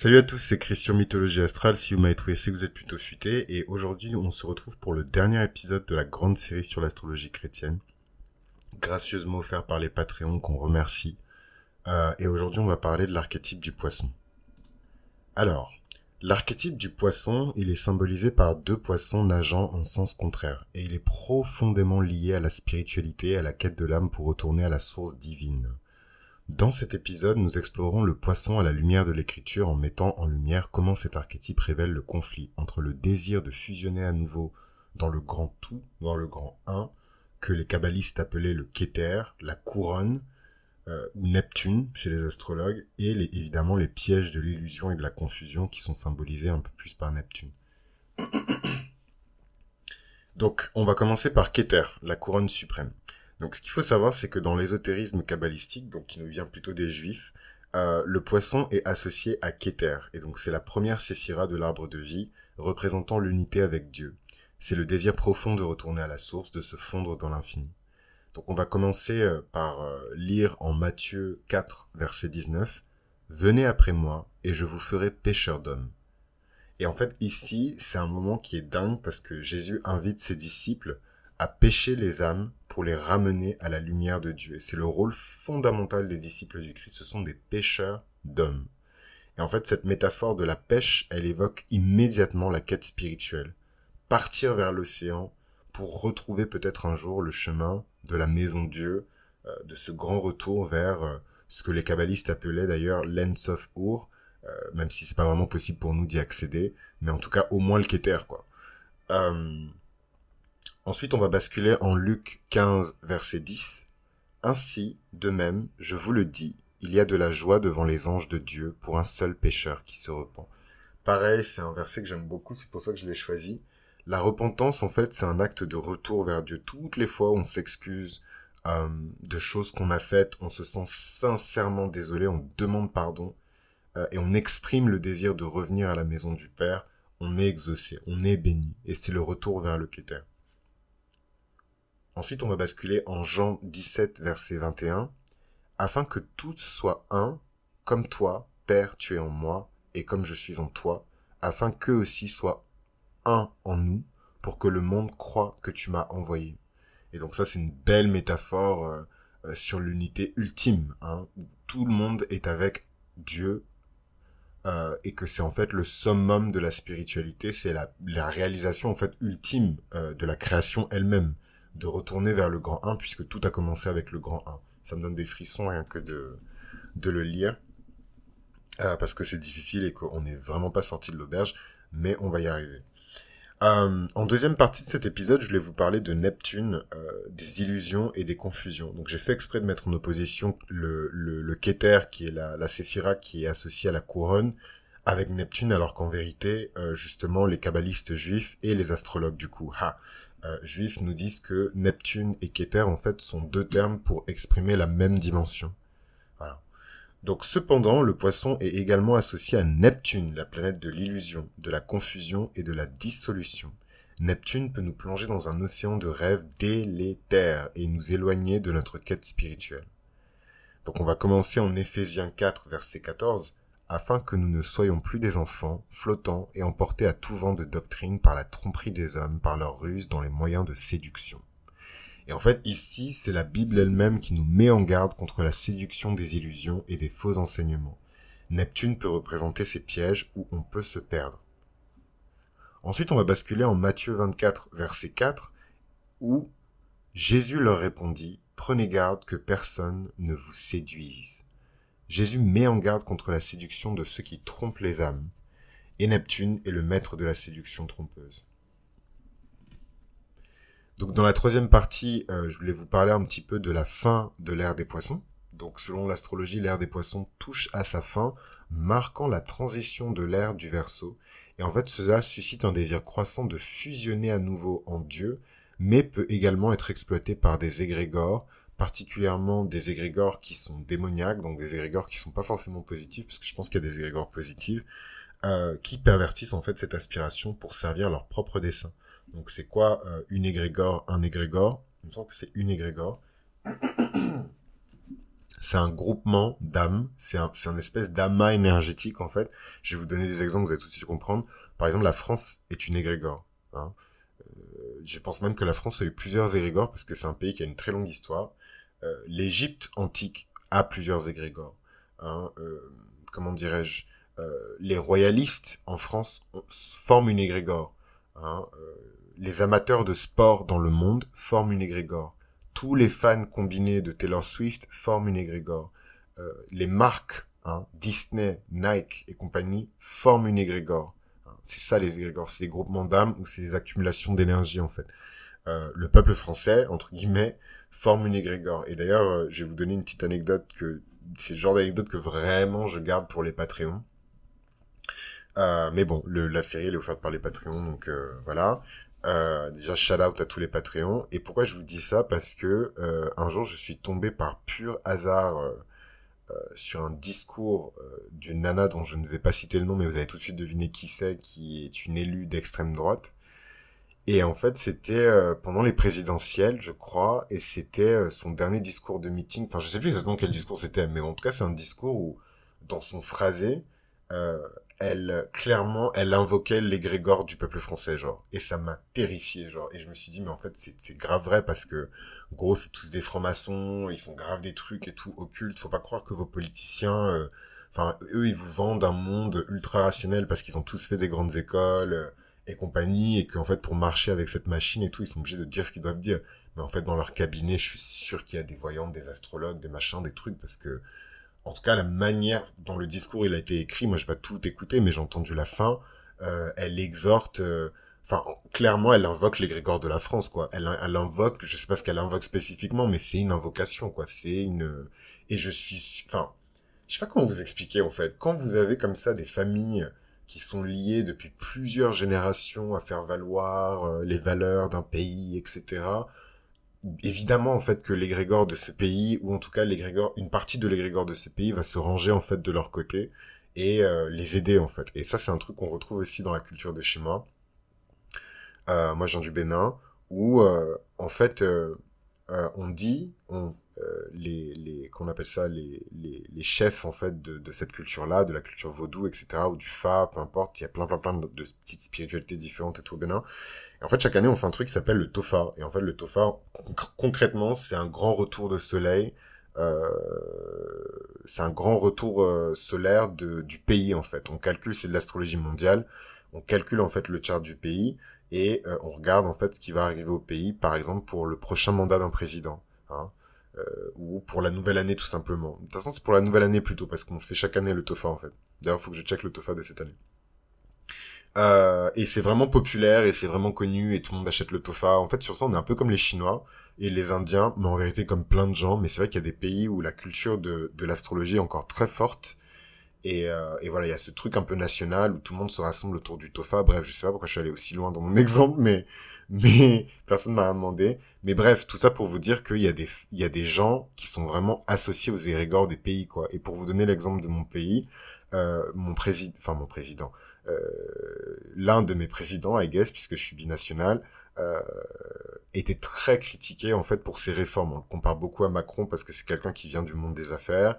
Salut à tous, c'est Christian Mythologie Astrale. Si vous m'avez trouvé, c'est que vous êtes plutôt futé. Et aujourd'hui, on se retrouve pour le dernier épisode de la grande série sur l'astrologie chrétienne, gracieusement offert par les Patreons qu'on remercie. Euh, et aujourd'hui, on va parler de l'archétype du poisson. Alors, l'archétype du poisson, il est symbolisé par deux poissons nageant en sens contraire. Et il est profondément lié à la spiritualité, à la quête de l'âme pour retourner à la source divine. Dans cet épisode, nous explorons le poisson à la lumière de l'écriture en mettant en lumière comment cet archétype révèle le conflit entre le désir de fusionner à nouveau dans le grand tout, dans le grand un, que les kabbalistes appelaient le Keter, la couronne, euh, ou Neptune chez les astrologues, et évidemment les pièges de l'illusion et de la confusion qui sont symbolisés un peu plus par Neptune. Donc on va commencer par Keter, la couronne suprême. Donc ce qu'il faut savoir, c'est que dans l'ésotérisme kabbalistique, donc qui nous vient plutôt des juifs, euh, le poisson est associé à Keter, et donc c'est la première séphira de l'arbre de vie, représentant l'unité avec Dieu. C'est le désir profond de retourner à la source, de se fondre dans l'infini. Donc on va commencer euh, par euh, lire en Matthieu 4, verset 19, Venez après moi, et je vous ferai pêcheur d'hommes. Et en fait, ici, c'est un moment qui est dingue parce que Jésus invite ses disciples à pêcher les âmes pour les ramener à la lumière de Dieu. Et c'est le rôle fondamental des disciples du Christ. Ce sont des pêcheurs d'hommes. Et en fait, cette métaphore de la pêche, elle évoque immédiatement la quête spirituelle. Partir vers l'océan pour retrouver peut-être un jour le chemin de la maison de Dieu, euh, de ce grand retour vers euh, ce que les kabbalistes appelaient d'ailleurs l'Ens of Ur, euh, même si c'est pas vraiment possible pour nous d'y accéder, mais en tout cas au moins le Keter, quoi. Ensuite, on va basculer en Luc 15, verset 10. Ainsi, de même, je vous le dis, il y a de la joie devant les anges de Dieu pour un seul pécheur qui se repent. Pareil, c'est un verset que j'aime beaucoup, c'est pour ça que je l'ai choisi. La repentance, en fait, c'est un acte de retour vers Dieu. Toutes les fois, on s'excuse euh, de choses qu'on a faites, on se sent sincèrement désolé, on demande pardon euh, et on exprime le désir de revenir à la maison du Père. On est exaucé, on est béni et c'est le retour vers le Créateur. Ensuite, on va basculer en Jean 17, verset 21, afin que tous soient un, comme toi, Père, tu es en moi, et comme je suis en toi, afin qu'eux aussi soient un en nous, pour que le monde croit que tu m'as envoyé. Et donc ça, c'est une belle métaphore euh, euh, sur l'unité ultime. Hein, tout le monde est avec Dieu, euh, et que c'est en fait le summum de la spiritualité, c'est la, la réalisation en fait ultime de la création elle-même de retourner vers le grand 1 puisque tout a commencé avec le grand 1. Ça me donne des frissons rien que de, de le lire euh, parce que c'est difficile et qu'on n'est vraiment pas sorti de l'auberge, mais on va y arriver. Euh, en deuxième partie de cet épisode, je voulais vous parler de Neptune, euh, des illusions et des confusions. Donc j'ai fait exprès de mettre en opposition le, le, Keter, qui est la, la séphira qui est associée à la couronne, avec Neptune, alors qu'en vérité, justement, les kabbalistes juifs et les astrologues, du coup, ha, euh, juifs nous disent que Neptune et Keter, en fait, sont deux termes pour exprimer la même dimension. Donc, cependant, le poisson est également associé à Neptune, la planète de l'illusion, de la confusion et de la dissolution. Neptune peut nous plonger dans un océan de rêves délétères et nous éloigner de notre quête spirituelle. Donc on va commencer en Éphésiens 4, verset 14, afin que nous ne soyons plus des enfants, flottants et emportés à tout vent de doctrine par la tromperie des hommes, par leurs ruses dans les moyens de séduction. Et en fait, ici, c'est la Bible elle-même qui nous met en garde contre la séduction des illusions et des faux enseignements. Neptune peut représenter ces pièges où on peut se perdre. Ensuite, on va basculer en Matthieu 24, verset 4, où Jésus leur répondit, Prenez garde que personne ne vous séduise. Jésus met en garde contre la séduction de ceux qui trompent les âmes, et Neptune est le maître de la séduction trompeuse. Donc dans la troisième partie, euh, je voulais vous parler un petit peu de la fin de l'ère des poissons. Donc selon l'astrologie, l'ère des poissons touche à sa fin, marquant la transition de l'ère du Verseau. Et en fait, cela suscite un désir croissant de fusionner à nouveau en Dieu, mais peut également être exploité par des égrégores particulièrement des égrégores qui sont démoniaques, donc des égrégores qui ne sont pas forcément positifs, parce que je pense qu'il y a des égrégores positifs, euh, qui pervertissent en fait cette aspiration pour servir leur propre dessein. Donc c'est quoi euh, une égrégore, un égrégore Il me que c'est une égrégore. C'est un groupement d'âmes, c'est un, espèce d'amas énergétique en fait. Je vais vous donner des exemples, vous allez tout de suite comprendre. Par exemple, la France est une égrégore. Hein. Euh, je pense même que la France a eu plusieurs égrégores parce que c'est un pays qui a une très longue histoire euh, l'Égypte antique a plusieurs égrégores. Hein, euh, comment dirais-je euh, Les royalistes en France forment une égrégore. Hein, les amateurs de sport dans le monde forment une égrégore. Tous les fans combinés de Taylor Swift forment une égrégore. les marques, hein, Disney, Nike et compagnie, forment une égrégore. C'est ça les égrégores, c'est les groupements d'âmes ou c'est les accumulations d'énergie en fait. Euh, le peuple français, entre guillemets, forme une égrégore. Et d'ailleurs, euh, je vais vous donner une petite anecdote que c'est le genre d'anecdote que vraiment je garde pour les Patreons. Euh, mais bon, la série elle est offerte par les Patreons, donc voilà. déjà, shout out à tous les Patreons. Et pourquoi je vous dis ça Parce que un jour, je suis tombé par pur hasard sur un discours d'une nana dont je ne vais pas citer le nom, mais vous allez tout de suite deviner qui c'est, qui est une élue d'extrême droite. Et en fait, c'était euh, pendant les présidentielles, je crois, et c'était euh, son dernier discours de meeting. Enfin, je sais plus exactement quel discours c'était, mais en tout cas, c'est un discours où, dans son phrasé, euh, elle clairement elle invoquait l'égrégore du peuple français genre et ça m'a terrifié genre et je me suis dit mais en fait c'est grave vrai parce que gros c'est tous des francs-maçons ils font grave des trucs et tout occulte faut pas croire que vos politiciens euh, enfin eux ils vous vendent un monde ultra rationnel parce qu'ils ont tous fait des grandes écoles et compagnie, et qu'en fait, pour marcher avec cette machine et tout, ils sont obligés de dire ce qu'ils doivent dire. Mais en fait, dans leur cabinet, je suis sûr qu'il y a des voyantes, des astrologues, des machins, des trucs, parce que, en tout cas, la manière dont le discours il a été écrit, moi, je vais pas tout écouter, mais j'ai entendu la fin. Euh, elle exhorte, euh, enfin, clairement, elle invoque les l'égrégore de la France, quoi. Elle, invoque, je sais pas ce qu'elle invoque spécifiquement, mais c'est une invocation, quoi. C'est une, et je suis, enfin, je sais pas comment vous expliquer, en fait. Quand vous avez comme ça des familles qui sont liés depuis plusieurs générations à faire valoir euh, les valeurs d'un pays, etc. Évidemment, en fait, que l'égrégore de ce pays, ou en tout cas une partie de l'égrégore de ce pays va se ranger, en fait, de leur côté et euh, les aider, en fait. Et ça, c'est un truc qu'on retrouve aussi dans la culture de chez moi. Euh, moi, je viens du Bénin, où, euh, en fait, on dit, on euh, les, les qu'on appelle ça les, les, chefs en fait de, cette culture-là, de la culture vaudou, etc. ou du fa, peu importe. Il y a plein plein plein de, petites spiritualités différentes et tout au Bénin. Et en fait, chaque année, on fait un truc qui s'appelle le tofa. Et en fait, le tofa, concrètement, c'est un grand retour de soleil. Euh, c'est un grand retour euh, solaire de, du pays en fait. On calcule, c'est de l'astrologie mondiale. On calcule en fait le chart du pays et on regarde en fait ce qui va arriver au pays, par exemple pour le prochain mandat d'un président. Hein. Euh, ou pour la nouvelle année tout simplement. De toute façon, c'est pour la nouvelle année plutôt parce qu'on fait chaque année le TOFA en fait. D'ailleurs, faut que je check le TOFA de cette année. Euh, et c'est vraiment populaire et c'est vraiment connu et tout le monde achète le tofa. En fait, sur ça, on est un peu comme les Chinois et les Indiens, mais en vérité comme plein de gens. Mais c'est vrai qu'il y a des pays où la culture de, de l'astrologie est encore très forte. Et, euh, et voilà, il y a ce truc un peu national où tout le monde se rassemble autour du tofa. Bref, je sais pas pourquoi je suis allé aussi loin dans mon exemple, mais mais personne m'a demandé. Mais bref, tout ça pour vous dire qu'il y a des, il y a des gens qui sont vraiment associés aux érigores des pays, quoi. Et pour vous donner l'exemple de mon pays, euh, mon président, enfin mon président, euh, l'un de mes présidents, I guess, puisque je suis binational, euh, était très critiqué en fait pour ses réformes. On le compare beaucoup à Macron parce que c'est quelqu'un qui vient du monde des affaires,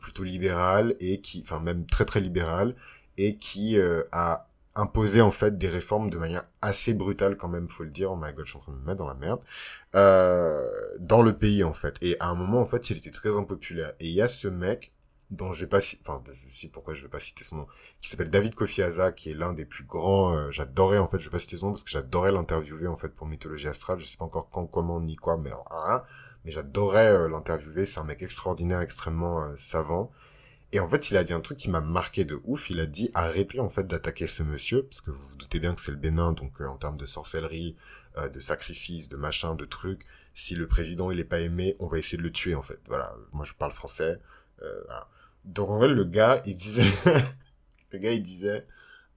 plutôt libéral et qui, enfin même très très libéral et qui a imposer en fait des réformes de manière assez brutale quand même, faut le dire. Oh my god, je suis en train de me mettre dans la merde. Euh, dans le pays en fait. Et à un moment en fait, il était très impopulaire. Et il y a ce mec dont je vais pas, enfin je sais pourquoi je vais pas citer son nom, qui s'appelle David Kofi Aza, qui est l'un des plus grands. Euh, j'adorais en fait, je vais pas citer son nom parce que j'adorais l'interviewer en fait pour Mythologie astrale. Je sais pas encore quand, comment ni quoi, mais mais j'adorais euh, l'interviewer. C'est un mec extraordinaire, extrêmement savant. Et en fait, il a dit un truc qui m'a marqué de ouf. Il a dit arrêtez en fait d'attaquer ce monsieur, parce que vous vous doutez bien que c'est le Bénin, donc euh, en termes de sorcellerie, euh, de sacrifice, de machin, de trucs, si le président il est pas aimé, on va essayer de le tuer en fait. Voilà, moi je parle français. Euh, Donc en fait, le gars il disait, le gars il disait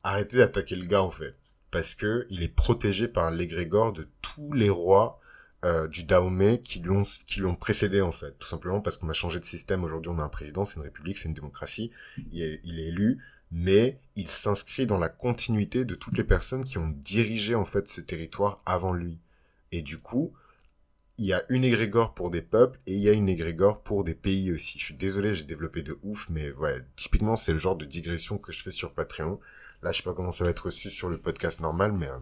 arrêtez d'attaquer le gars en fait, parce que il est protégé par l'égrégore de tous les rois euh, du Dahomey qui lui ont qui lui précédé en fait, tout simplement parce qu'on a changé de système. Aujourd'hui, on a un président, c'est une république, c'est une démocratie. Il est, il est élu, mais il s'inscrit dans la continuité de toutes les personnes qui ont dirigé en fait ce territoire avant lui. Et du coup, il y a une égrégore pour des peuples et il y a une égrégore pour des pays aussi. Je suis désolé, j'ai développé de ouf, mais voilà, typiquement c'est le genre de digression que je fais sur Patreon. Là, je sais pas comment ça va être reçu sur le podcast normal, mais euh,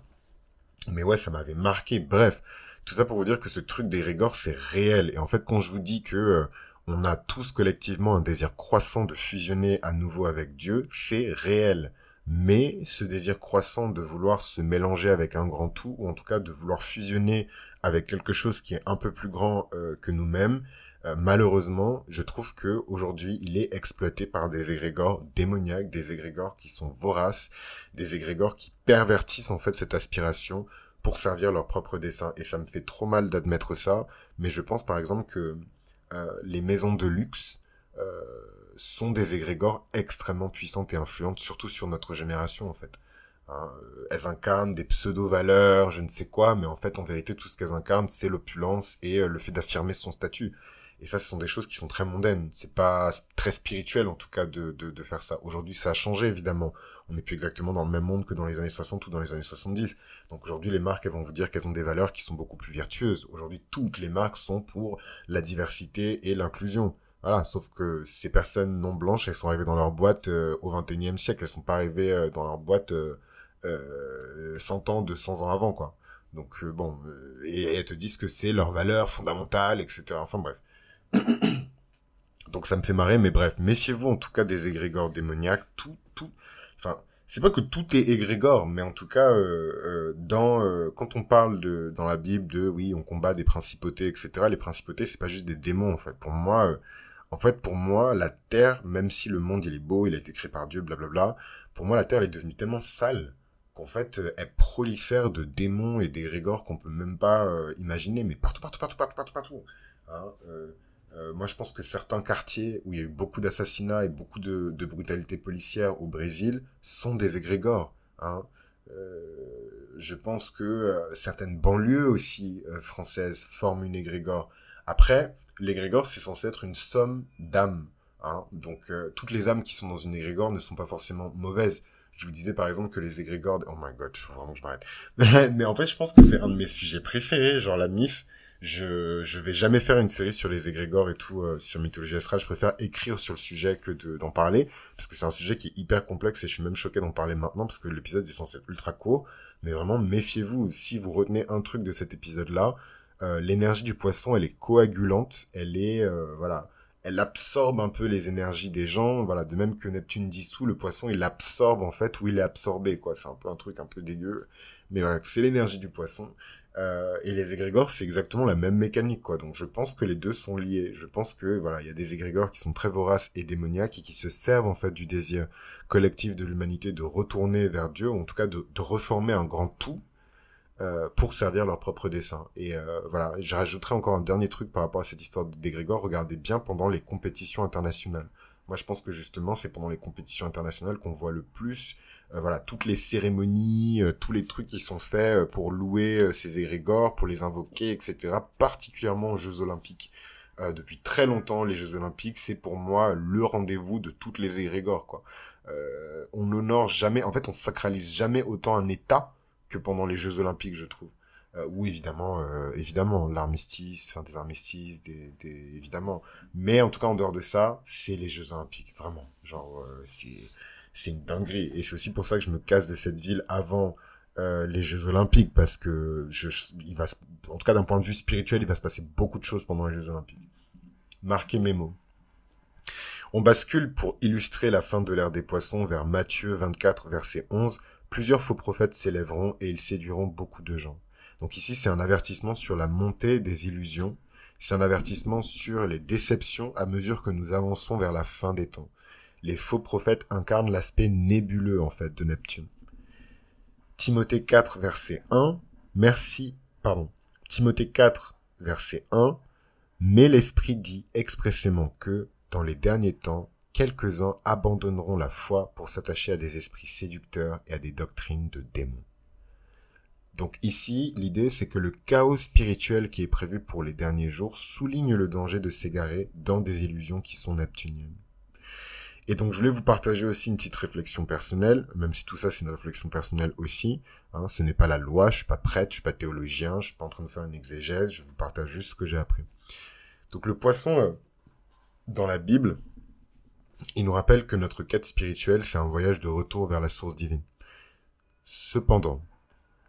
mais ouais, ça m'avait marqué. Bref, tout ça pour vous dire que ce truc des c'est réel. Et en fait, quand je vous dis que euh, on a tous collectivement un désir croissant de fusionner à nouveau avec Dieu, c'est réel. Mais ce désir croissant de vouloir se mélanger avec un grand tout, ou en tout cas de vouloir fusionner avec quelque chose qui est un peu plus grand euh, que nous-mêmes, euh, malheureusement, je trouve que aujourd'hui, il est exploité par des égrégores démoniaques, des égrégores qui sont voraces, des égrégores qui pervertissent en fait cette aspiration pour servir leur propre dessin. Et ça me fait trop mal d'admettre ça, mais je pense par exemple que euh, les maisons de luxe euh, sont des égrégores extrêmement puissantes et influentes, surtout sur notre génération en fait. Hein, euh, elles incarnent des pseudo-valeurs, je ne sais quoi, mais en fait en vérité tout ce qu'elles incarnent c'est l'opulence et le fait d'affirmer son statut. Et ça, ce sont des choses qui sont très mondaines. C'est pas très spirituel, en tout cas, de, de, de faire ça. Aujourd'hui, ça a changé, évidemment. On n'est plus exactement dans le même monde que dans les années 60 ou dans les années 70. Donc aujourd'hui, les marques, elles vont vous dire qu'elles ont des valeurs qui sont beaucoup plus vertueuses. Aujourd'hui, toutes les marques sont pour la diversité et l'inclusion. Voilà, sauf que ces personnes non blanches, elles sont arrivées dans leur boîte euh, au 21e siècle. Elles sont pas arrivées euh, dans leur boîte euh, 100 euh, ans, 200 ans avant, quoi. Donc bon, et elles te disent que c'est leur valeur fondamentale, etc. Enfin bref. Donc ça me fait marrer, mais bref, méfiez-vous en tout cas des égrégores démoniaques. Tout, tout, enfin, c'est pas que tout est égrégore, mais en tout cas, euh, euh, dans euh, quand on parle de dans la Bible de oui, on combat des principautés, etc. Les principautés, c'est pas juste des démons en fait. Pour moi, en fait, pour moi, la Terre, même si le monde il est beau, il a été créé par Dieu, blablabla, pour moi, la Terre est devenue tellement sale qu'en fait, elle prolifère de démons et d'égrégores qu'on peut même pas imaginer, mais partout, partout, partout, partout, partout, partout. Hein, euh, moi, je pense que certains quartiers où il y a eu beaucoup d'assassinats et beaucoup de, de brutalité policière au Brésil sont des égrégores. Hein. Euh, je pense que euh, certaines banlieues aussi françaises forment une égrégore. Après, l'égrégore, c'est censé être une somme d'âmes. Hein. Donc, toutes les âmes qui sont dans une égrégore ne sont pas forcément mauvaises. Je vous disais par exemple que les égrégores... Oh my god, faut vraiment que je m'arrête. Mais en fait, je pense que c'est un de mes sujets préférés, genre la MIF je je vais jamais faire une série sur les égrégores et tout euh, sur mythologie astrale je préfère écrire sur le sujet que d'en parler parce que c'est un sujet qui est hyper complexe et je suis même choqué d'en parler maintenant parce que l'épisode est censé être ultra court mais vraiment méfiez-vous si vous retenez un truc de cet épisode là euh, l'énergie du poisson elle est coagulante elle est euh, voilà elle absorbe un peu les énergies des gens, voilà, de même que Neptune dissout, le poisson, il absorbe, en fait, ou il est absorbé, quoi, c'est un peu un truc un peu dégueu, mais c'est l'énergie du poisson, euh, et les égrégores, c'est exactement la même mécanique, quoi, donc je pense que les deux sont liés, je pense que, voilà, il y a des égrégores qui sont très voraces et démoniaques, et qui se servent, en fait, du désir collectif de l'humanité de retourner vers Dieu, ou en tout cas de, de reformer un grand tout, euh, pour servir leur propre dessin. Et euh, voilà, je rajouterai encore un dernier truc par rapport à cette histoire de Regardez bien pendant les compétitions internationales. Moi, je pense que justement, c'est pendant les compétitions internationales qu'on voit le plus, euh, voilà, toutes les cérémonies, tous les trucs qui sont faits pour louer ces égrégores, pour les invoquer, etc. Particulièrement aux Jeux Olympiques. depuis très longtemps, les Jeux Olympiques, c'est pour moi le rendez-vous de toutes les égrégores, quoi. on n'honore jamais, en fait, on sacralise jamais autant un État que pendant les Jeux Olympiques, je trouve. Euh, évidemment, euh, évidemment, l'armistice, enfin des armistices, évidemment. Mais en tout cas, en dehors de ça, c'est les Jeux Olympiques, vraiment. Genre, euh, c'est, c'est une dinguerie. Et c'est aussi pour ça que je me casse de cette ville avant euh, les Jeux Olympiques, parce que je, il va, en tout cas, d'un point de vue spirituel, il va se passer beaucoup de choses pendant les Jeux Olympiques. Marquez mes mots. On bascule pour illustrer la fin de l'ère des poissons vers Matthieu 24, verset 11, Plusieurs faux prophètes s'élèveront et ils séduiront beaucoup de gens. Donc ici, c'est un avertissement sur la montée des illusions. C'est un avertissement sur les déceptions à mesure que nous avançons vers la fin des temps. Les faux prophètes incarnent l'aspect nébuleux, en fait, de Neptune. Timothée 4, verset 1. Merci, pardon. Timothée 4, verset 1. Mais l'Esprit dit expressément que, dans les derniers temps, quelques-uns abandonneront la foi pour s'attacher à des esprits séducteurs et à des doctrines de démons. Donc ici, l'idée c'est que le chaos spirituel qui est prévu pour les derniers jours souligne le danger de s'égarer dans des illusions qui sont neptuniennes. Et donc je voulais vous partager aussi une petite réflexion personnelle, même si tout ça c'est une réflexion personnelle aussi. Hein. ce n'est pas la loi, je suis pas prêtre, je suis pas théologien, je suis pas en train de faire une exégèse, je vous partage juste ce que j'ai appris. Donc le poisson euh, dans la Bible, il nous rappelle que notre quête spirituelle, c'est un voyage de retour vers la source divine. Cependant,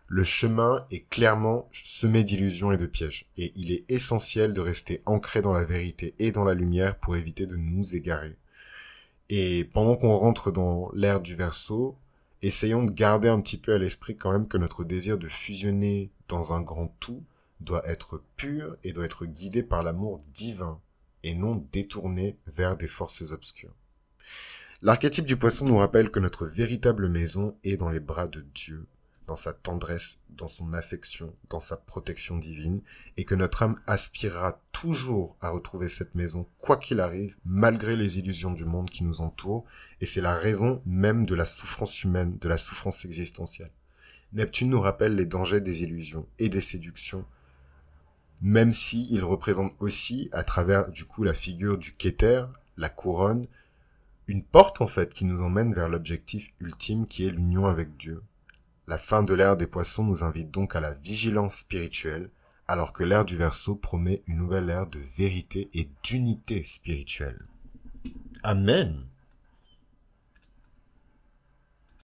le chemin est clairement semé d'illusions et de pièges, et il est essentiel de rester ancré dans la vérité et dans la lumière pour éviter de nous égarer. Et pendant qu'on rentre dans l'ère du verso, essayons de garder un petit peu à l'esprit quand même que notre désir de fusionner dans un grand tout doit être pur et doit être guidé par l'amour divin et non détourné vers des forces obscures. L'archétype du poisson nous rappelle que notre véritable maison est dans les bras de Dieu, dans sa tendresse, dans son affection, dans sa protection divine, et que notre âme aspirera toujours à retrouver cette maison, quoi qu'il arrive, malgré les illusions du monde qui nous entoure, et c'est la raison même de la souffrance humaine, de la souffrance existentielle. Neptune nous rappelle les dangers des illusions et des séductions, même si il représente aussi, à travers du coup la figure du Keter, la couronne, une porte en fait qui nous emmène vers l'objectif ultime qui est l'union avec Dieu. La fin de l'ère des poissons nous invite donc à la vigilance spirituelle, alors que l'ère du Verseau promet une nouvelle ère de vérité et d'unité spirituelle. Amen.